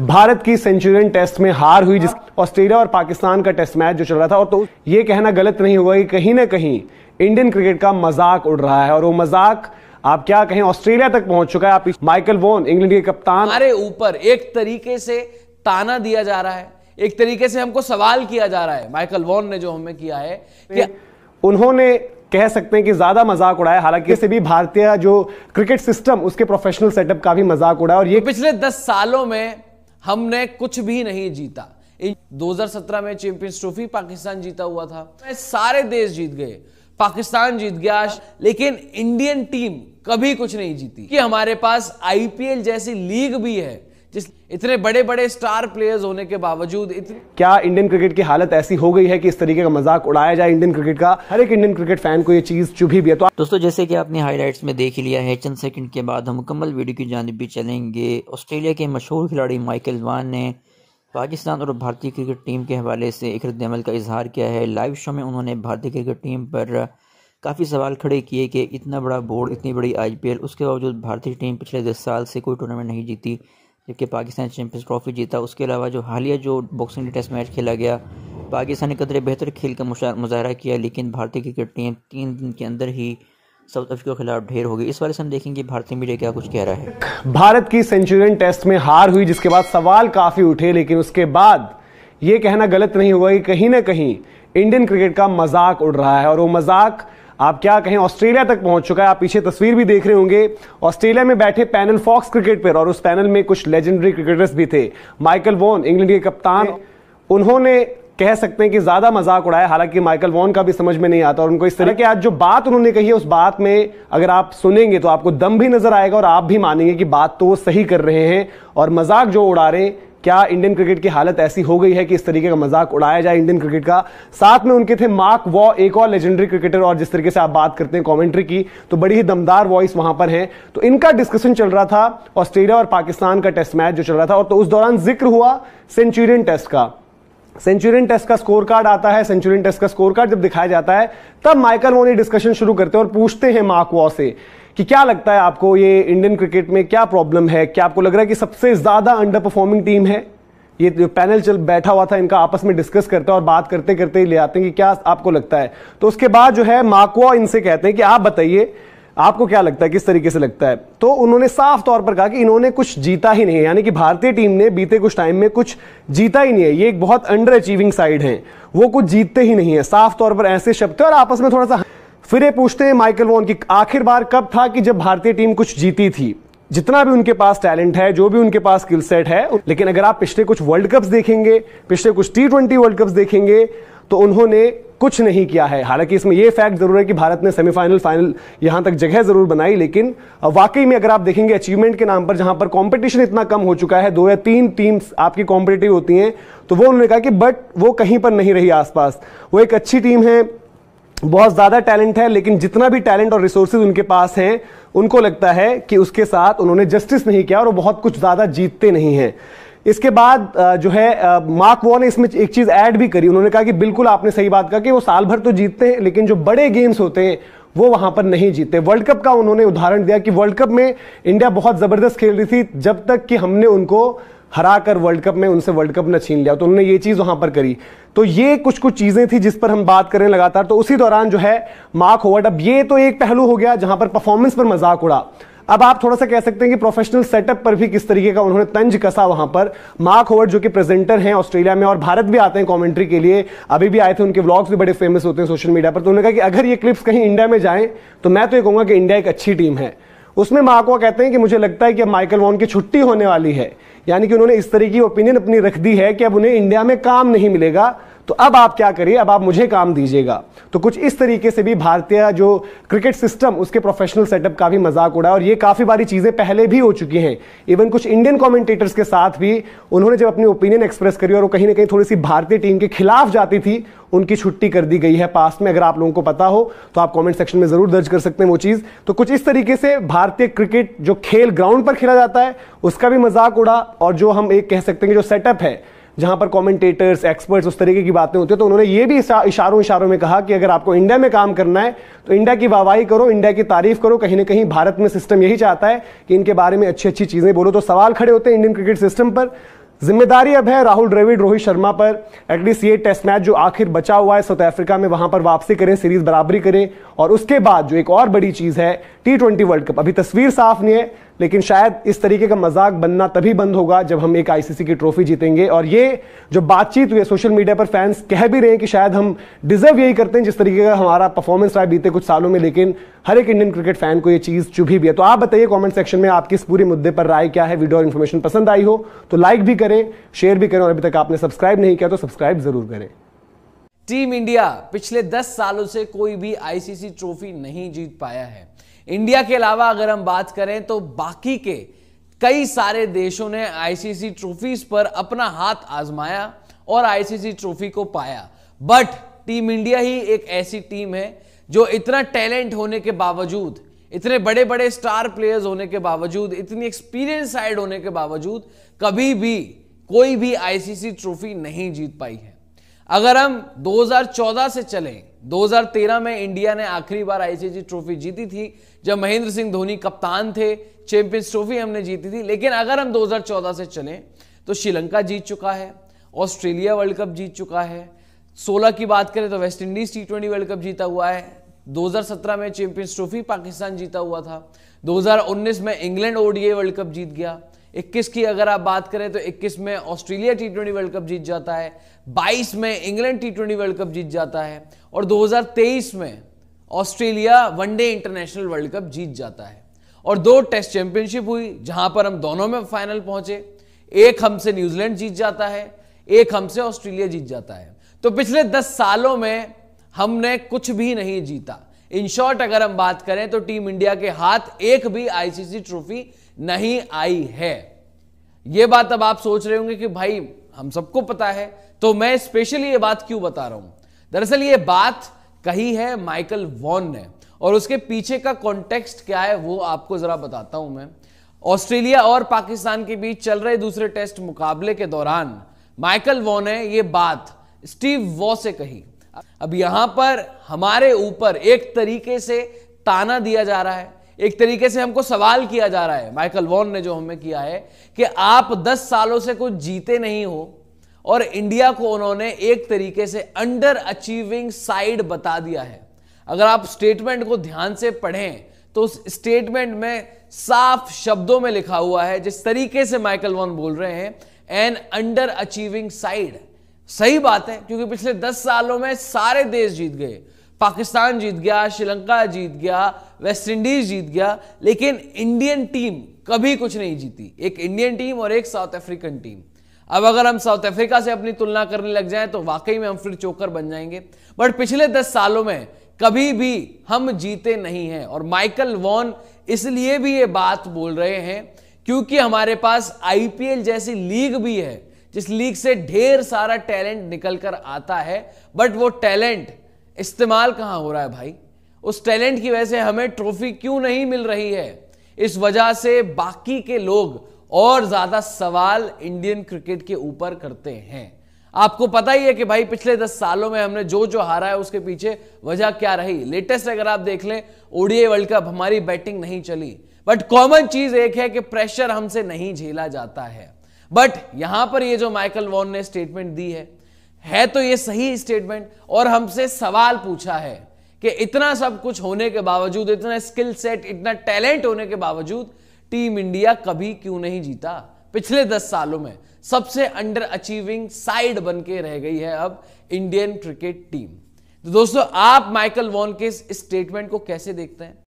भारत की Centurion test में हार हुई जिस ऑस्ट्रेलिया और पाकिस्तान का टेस्ट मैच जो चल रहा था और तो ये कहना गलत नहीं हुआ कि कहीं ना कहीं इंडियन क्रिकेट का मजाक उड़ रहा है और वो मजाक आप क्या कहें ऑस्ट्रेलिया तक पहुंच चुका है आप माइकल वोन इंग्लैंड के कप्तान हमारे ऊपर एक तरीके से ताना दिया जा रहा है एक तरीके से हमको सवाल किया जा रहा है माइकल वॉन ने जो हमें किया है कि उन्होंने कह सकते हैं कि ज्यादा मजाक उड़ाया हालांकि इससे भी भारतीय जो क्रिकेट सिस्टम उसके प्रोफेशनल सेटअप का भी मजाक उड़ाया और ये तो पिछले दस सालों में हमने कुछ भी नहीं जीता 2017 में चैंपियंस ट्रॉफी पाकिस्तान जीता हुआ था सारे देश जीत गए पाकिस्तान जीत गया लेकिन इंडियन टीम कभी कुछ नहीं जीती कि हमारे पास आईपीएल जैसी लीग भी है जिस इतने बड़े बड़े स्टार प्लेयर्स होने के बावजूद इतने क्या इंडियन क्रिकेट की हालत ऐसी हो गई है कि इस तरीके का मजाक उड़ाया जाए इंडियन क्रिकेट का हर एक इंडियन क्रिकेट फैन को ये चीज चुभी भी है तो दोस्तों जैसे कि आपने हाईलाइट्स में देख लिया है चंद सेकंड के बाद हम मुकम्मल वीडियो की जानब भी चलेंगे ऑस्ट्रेलिया के मशहूर खिलाड़ी माइकल वान ने पाकिस्तान और भारतीय क्रिकेट टीम के हवाले से एक रद्दमल का इजहार किया है लाइव शो में उन्होंने भारतीय क्रिकेट टीम पर काफ़ी सवाल खड़े किए कि इतना बड़ा बोर्ड इतनी बड़ी आईपीएल उसके बावजूद भारतीय टीम पिछले दस साल से कोई टूर्नामेंट नहीं जीती जबकि पाकिस्तान चैम्पियंस ट्रॉफी जीता उसके अलावा जो हालिया जो बॉक्सिंग डे टेस्ट मैच खेला गया पाकिस्तान ने कदरे बेहतर खेल का मुजाहरा किया लेकिन भारतीय क्रिकेट टीम तीन दिन के अंदर ही साउथ अफ्रीका के खिलाफ ढेर हो गई इस बारे से हम देखेंगे भारतीय मीडिया क्या कुछ कह रहा है भारत की सेंचुरियन टेस्ट में हार हुई जिसके बाद सवाल काफी उठे लेकिन उसके बाद ये कहना गलत नहीं हुआ कि कहीं ना कहीं इंडियन क्रिकेट का मजाक उड़ रहा है और वो मजाक आप क्या कहें ऑस्ट्रेलिया तक पहुंच चुका है आप पीछे तस्वीर भी देख रहे होंगे ऑस्ट्रेलिया में बैठे पैनल फॉक्स क्रिकेट पर और उस पैनल में कुछ लेजेंडरी क्रिकेटर्स भी थे माइकल वॉन इंग्लैंड के कप्तान हाँ। उन्होंने कह सकते हैं कि ज्यादा मजाक उड़ाया हालांकि माइकल वॉन का भी समझ में नहीं आता और उनको इस तरह हाँ। की आज जो बात उन्होंने कही है उस बात में अगर आप सुनेंगे तो आपको दम भी नजर आएगा और आप भी मानेंगे कि बात तो वो सही कर रहे हैं और मजाक जो उड़ा रहे हैं क्या इंडियन क्रिकेट की हालत ऐसी हो गई है कि इस तरीके का मजाक उड़ाया जाए इंडियन क्रिकेट का साथ में उनके थे मार्क वॉ एक और लेजेंडरी क्रिकेटर और जिस तरीके से आप बात करते हैं कॉमेंट्री की तो बड़ी ही दमदार वॉइस वहां पर है तो इनका डिस्कशन चल रहा था ऑस्ट्रेलिया और पाकिस्तान का टेस्ट मैच जो चल रहा था और तो उस दौरान जिक्र हुआ सेंचुरियन टेस्ट का सेंचुरियन टेस्ट का स्कोर कार्ड आता है सेंचुरियन टेस्ट का स्कोर कार्ड जब दिखाया जाता है तब माइकल वो डिस्कशन शुरू करते हैं और पूछते हैं मार्क वॉ से कि क्या लगता है आपको ये इंडियन क्रिकेट में क्या प्रॉब्लम है क्या आपको लग रहा है कि सबसे ज़्यादा अंडर परफॉर्मिंग टीम है ये जो पैनल चल बैठा हुआ था इनका आपस में डिस्कस करते हैं और बात करते करते ही ले आते हैं कि क्या आपको लगता है तो उसके बाद जो है माकुआ इनसे कहते हैं कि आप बताइए आपको क्या लगता है किस तरीके से लगता है तो उन्होंने साफ तौर पर कहा कि इन्होंने कुछ जीता ही नहीं है यानी कि भारतीय टीम ने बीते कुछ टाइम में कुछ जीता ही नहीं है ये एक बहुत अंडर अचीविंग साइड है वो कुछ जीतते ही नहीं है साफ तौर पर ऐसे शब्द और आपस में थोड़ा सा फिर ये पूछते हैं माइकल वॉन की आखिर बार कब था कि जब भारतीय टीम कुछ जीती थी जितना भी उनके पास टैलेंट है जो भी उनके पास स्किल सेट है लेकिन अगर आप पिछले कुछ वर्ल्ड कप्स देखेंगे पिछले कुछ टी ट्वेंटी वर्ल्ड कप्स देखेंगे तो उन्होंने कुछ नहीं किया है हालांकि इसमें यह फैक्ट जरूर है कि भारत ने सेमीफाइनल फाइनल यहां तक जगह जरूर बनाई लेकिन वाकई में अगर आप देखेंगे अचीवमेंट के नाम पर जहां पर कंपटीशन इतना कम हो चुका है दो या तीन टीम्स आपकी कॉम्पिटेटिव होती हैं तो वो उन्होंने कहा कि बट वो कहीं पर नहीं रही आसपास वो एक अच्छी टीम है बहुत ज़्यादा टैलेंट है लेकिन जितना भी टैलेंट और रिसोर्सेज उनके पास हैं उनको लगता है कि उसके साथ उन्होंने जस्टिस नहीं किया और वो बहुत कुछ ज़्यादा जीतते नहीं हैं इसके बाद जो है मार्क वॉ ने इसमें एक चीज़ ऐड भी करी उन्होंने कहा कि बिल्कुल आपने सही बात कहा कि वो साल भर तो जीतते हैं लेकिन जो बड़े गेम्स होते हैं वो वहां पर नहीं जीते वर्ल्ड कप का उन्होंने उदाहरण दिया कि वर्ल्ड कप में इंडिया बहुत ज़बरदस्त खेल रही थी जब तक कि हमने उनको हरा कर वर्ल्ड कप में उनसे वर्ल्ड कप न छीन लिया तो उन्होंने ये चीज़ वहां पर करी तो ये कुछ कुछ चीज़ें थी जिस पर हम बात करें लगातार तो उसी दौरान जो है मार्क होवर्ड अब ये तो एक पहलू हो गया जहां पर परफॉर्मेंस पर मजाक उड़ा अब आप थोड़ा सा कह सकते हैं कि प्रोफेशनल सेटअप पर भी किस तरीके का उन्होंने तंज कसा वहां पर मार्क होवर्ड जो कि प्रेजेंटर हैं ऑस्ट्रेलिया में और भारत भी आते हैं कमेंट्री के लिए अभी भी आए थे उनके व्लॉग्स भी बड़े फेमस होते हैं सोशल मीडिया पर तो उन्होंने कहा कि अगर ये क्लिप्स कहीं इंडिया में जाएं तो मैं तो ये कहूंगा कि इंडिया एक अच्छी टीम है उसमें मार्कवा कहते हैं कि मुझे लगता है कि अब माइकल वॉन की छुट्टी होने वाली है यानी कि उन्होंने इस तरह की ओपिनियन अपनी रख दी है कि अब उन्हें इंडिया में काम नहीं मिलेगा तो अब आप क्या करिए अब आप मुझे काम दीजिएगा तो कुछ इस तरीके से भी भारतीय जो क्रिकेट सिस्टम उसके प्रोफेशनल सेटअप का भी मजाक उड़ा और ये काफ़ी बारी चीज़ें पहले भी हो चुकी हैं इवन कुछ इंडियन कॉमेंटेटर्स के साथ भी उन्होंने जब अपनी ओपिनियन एक्सप्रेस करी और वो कहीं ना कहीं थोड़ी सी भारतीय टीम के खिलाफ जाती थी उनकी छुट्टी कर दी गई है पास्ट में अगर आप लोगों को पता हो तो आप कमेंट सेक्शन में जरूर दर्ज कर सकते हैं वो चीज़ तो कुछ इस तरीके से भारतीय क्रिकेट जो खेल ग्राउंड पर खेला जाता है उसका भी मजाक उड़ा और जो हम एक कह सकते हैं कि जो सेटअप है जहां पर कमेंटेटर्स एक्सपर्ट्स उस तरीके की बातें होती है तो उन्होंने ये भी इशारों इशारों में कहा कि अगर आपको इंडिया में काम करना है तो इंडिया की वाहवाही करो इंडिया की तारीफ करो कहीं ना कहीं भारत में सिस्टम यही चाहता है कि इनके बारे में अच्छी अच्छी चीज़ें बोलो तो सवाल खड़े होते हैं इंडियन क्रिकेट सिस्टम पर जिम्मेदारी अब है राहुल द्रविड़ रोहित शर्मा पर एटलीस्ट ये टेस्ट मैच जो आखिर बचा हुआ है साउथ अफ्रीका में वहां पर वापसी करें सीरीज बराबरी करें और उसके बाद जो एक और बड़ी चीज है टी ट्वेंटी वर्ल्ड कप अभी तस्वीर साफ नहीं है लेकिन शायद इस तरीके का मजाक बनना तभी बंद होगा जब हम एक आईसीसी की ट्रॉफी जीतेंगे और ये जो बातचीत हुई है सोशल मीडिया पर फैंस कह भी रहे हैं कि शायद हम डिजर्व यही करते हैं जिस तरीके का हमारा परफॉर्मेंस रहा बीते कुछ सालों में लेकिन हर एक इंडियन क्रिकेट फैन को ये चीज़ चुभी भी है तो आप बताइए कॉमेंट सेक्शन में आपकी इस पूरे मुद्दे पर राय क्या है वीडियो और इन्फॉर्मेशन पसंद आई हो तो लाइक भी करें शेयर भी करें और अभी तक आपने सब्सक्राइब नहीं किया तो सब्सक्राइब जरूर करें टीम इंडिया पिछले दस सालों से कोई भी आईसीसी ट्रॉफी नहीं जीत पाया है इंडिया के अलावा अगर हम बात करें तो बाकी के कई सारे देशों ने आईसीसी ट्रॉफीज पर अपना हाथ आजमाया और आईसीसी ट्रॉफी को पाया बट टीम इंडिया ही एक ऐसी टीम है जो इतना टैलेंट होने के बावजूद इतने बड़े बड़े स्टार प्लेयर्स होने के बावजूद इतनी एक्सपीरियंस साइड होने के बावजूद कभी भी कोई भी आईसीसी ट्रॉफी नहीं जीत पाई है अगर हम 2014 से चलें 2013 में इंडिया ने आखिरी बार आईसीसी ट्रॉफी जीती थी जब महेंद्र सिंह धोनी कप्तान थे चैंपियंस ट्रॉफी हमने जीती थी लेकिन अगर हम 2014 से चलें तो श्रीलंका जीत चुका है ऑस्ट्रेलिया वर्ल्ड कप जीत चुका है 16 की बात करें तो West Indies T twenty World Cup जीता हुआ है 2017 में चैंपियंस ट्रॉफी पाकिस्तान जीता हुआ था 2019 में इंग्लैंड ओडीए वर्ल्ड कप जीत गया 21 की अगर आप बात करें तो 21 में Australia T twenty World Cup जीत जाता है 22 में England T twenty World Cup जीत जाता है और 2023 में Australia one day international World Cup जीत जाता है और दो टेस्ट चैंपियनशिप हुई जहां पर हम दोनों में फाइनल पहुंचे एक हमसे न्यूजीलैंड जीत जाता है एक हमसे ऑस्ट्रेलिया जीत जाता है तो पिछले दस सालों में हमने कुछ भी नहीं जीता इन शॉर्ट अगर हम बात करें तो टीम इंडिया के हाथ एक भी आईसीसी ट्रॉफी नहीं आई है यह बात अब आप सोच रहे होंगे कि भाई हम सबको पता है तो मैं स्पेशली यह बात क्यों बता रहा हूं दरअसल ये बात कही है माइकल वॉन ने और उसके पीछे का कॉन्टेक्स्ट क्या है वो आपको जरा बताता हूं मैं ऑस्ट्रेलिया और पाकिस्तान के बीच चल रहे दूसरे टेस्ट मुकाबले के दौरान माइकल वॉन ने ये बात स्टीव वॉ से कही अब यहां पर हमारे ऊपर एक तरीके से ताना दिया जा रहा है एक तरीके से हमको सवाल किया जा रहा है माइकल वॉन ने जो हमें किया है कि आप 10 सालों से कुछ जीते नहीं हो और इंडिया को उन्होंने एक तरीके से अंडर अचीविंग साइड बता दिया है अगर आप स्टेटमेंट को ध्यान से पढ़ें तो उस स्टेटमेंट में साफ शब्दों में लिखा हुआ है जिस तरीके से माइकल वॉन बोल रहे हैं एन अंडर अचीविंग साइड सही बात है क्योंकि पिछले दस सालों में सारे देश जीत गए पाकिस्तान जीत गया श्रीलंका जीत गया वेस्ट इंडीज जीत गया लेकिन इंडियन टीम कभी कुछ नहीं जीती एक इंडियन टीम और एक साउथ अफ्रीकन टीम अब अगर हम साउथ अफ्रीका से अपनी तुलना करने लग जाएं तो वाकई में हम फिर चोकर बन जाएंगे बट पिछले दस सालों में कभी भी हम जीते नहीं हैं और माइकल वॉन इसलिए भी ये बात बोल रहे हैं क्योंकि हमारे पास आईपीएल जैसी लीग भी है जिस लीग से ढेर सारा टैलेंट निकल कर आता है बट वो टैलेंट इस्तेमाल कहाँ हो रहा है भाई उस टैलेंट की वजह से हमें ट्रॉफी क्यों नहीं मिल रही है इस वजह से बाकी के लोग और ज्यादा सवाल इंडियन क्रिकेट के ऊपर करते हैं आपको पता ही है कि भाई पिछले दस सालों में हमने जो जो हारा है उसके पीछे वजह क्या रही लेटेस्ट अगर आप देख लें ओडीए वर्ल्ड कप हमारी बैटिंग नहीं चली बट कॉमन चीज एक है कि प्रेशर हमसे नहीं झेला जाता है बट यहां पर ये जो माइकल वॉन ने स्टेटमेंट दी है है तो ये सही स्टेटमेंट और हमसे सवाल पूछा है कि इतना सब कुछ होने के बावजूद इतना स्किल सेट इतना टैलेंट होने के बावजूद टीम इंडिया कभी क्यों नहीं जीता पिछले दस सालों में सबसे अंडर अचीविंग साइड बन के रह गई है अब इंडियन क्रिकेट टीम तो दोस्तों आप माइकल वॉन के इस स्टेटमेंट को कैसे देखते हैं